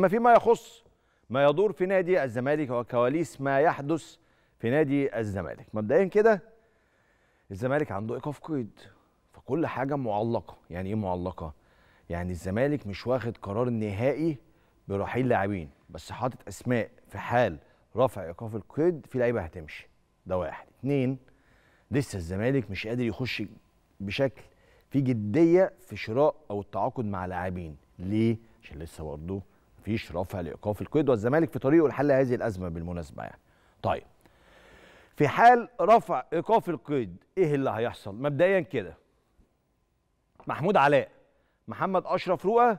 أما فيما يخص ما يدور في نادي الزمالك وكواليس ما يحدث في نادي الزمالك مبدئيا كده الزمالك عنده ايقاف قيد فكل حاجه معلقه يعني ايه معلقه يعني الزمالك مش واخد قرار نهائي برحيل لاعبين بس حاطط اسماء في حال رفع ايقاف القيد في لعيبه هتمشي ده واحد اتنين لسه الزمالك مش قادر يخش بشكل في جديه في شراء او التعاقد مع لاعبين ليه عشان لسه برضه مفيش رفع لايقاف القيد والزمالك في طريقه لحل هذه الازمه بالمناسبه يعني. طيب في حال رفع ايقاف القيد ايه اللي هيحصل؟ مبدئيا كده محمود علاء محمد اشرف رؤى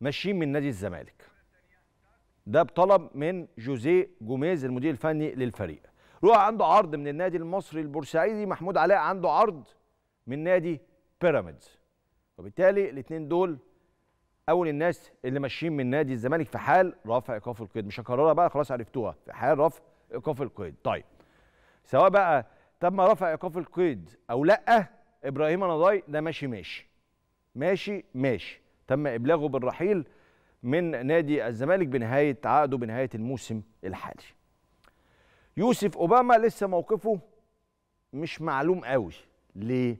ماشيين من نادي الزمالك. ده بطلب من جوزيه جوميز المدير الفني للفريق. رؤى عنده عرض من النادي المصري البورسعيدي، محمود علاء عنده عرض من نادي بيراميدز. وبالتالي الاثنين دول اول الناس اللي ماشيين من نادي الزمالك في حال رفع ايقاف القيد مش هكررها بقى خلاص عرفتوها في حال رفع ايقاف القيد طيب سواء بقى تم رفع ايقاف القيد او لا ابراهيم نضاي ده ماشي ماشي ماشي ماشي تم ابلاغه بالرحيل من نادي الزمالك بنهايه عقده بنهايه الموسم الحالي يوسف اوباما لسه موقفه مش معلوم قوي ليه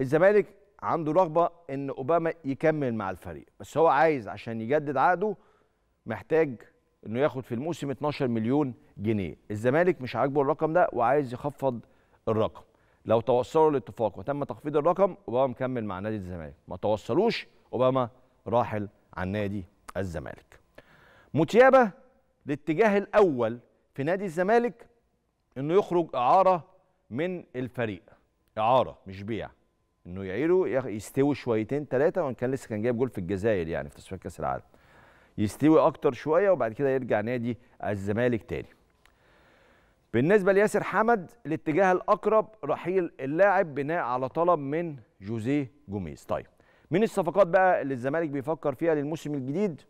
الزمالك عنده رغبه ان اوباما يكمل مع الفريق بس هو عايز عشان يجدد عقده محتاج انه ياخد في الموسم 12 مليون جنيه الزمالك مش عاجبه الرقم ده وعايز يخفض الرقم لو توصلوا لاتفاق وتم تخفيض الرقم اوباما مكمل مع نادي الزمالك ما توصلوش اوباما راحل عن نادي الزمالك متيابه الاتجاه الاول في نادي الزمالك انه يخرج اعاره من الفريق اعاره مش بيع انه يعيره يستوي شويتين ثلاثه وان كان لسه كان جايب جول في الجزائر يعني في تصفيات كاس العالم يستوي اكتر شويه وبعد كده يرجع نادي الزمالك تاني بالنسبه لياسر حمد الاتجاه الاقرب رحيل اللاعب بناء على طلب من جوزيه جوميز طيب من الصفقات بقى اللي الزمالك بيفكر فيها للموسم الجديد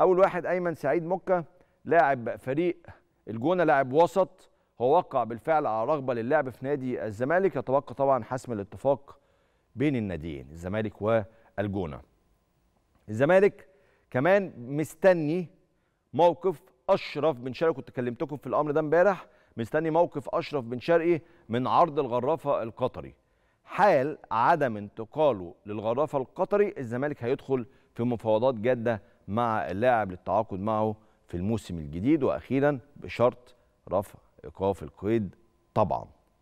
اول واحد ايمن سعيد مكه لاعب فريق الجونه لاعب وسط هو وقع بالفعل على رغبه للعب في نادي الزمالك يتبقى طبعا حسم الاتفاق بين الناديين الزمالك والجونه الزمالك كمان مستني موقف اشرف بن شرقي كنت كلمتكم في الامر ده امبارح مستني موقف اشرف بن شرقي من عرض الغرافه القطري حال عدم انتقاله للغرافه القطري الزمالك هيدخل في مفاوضات جاده مع اللاعب للتعاقد معه في الموسم الجديد واخيرا بشرط رفع ايقاف القيد طبعا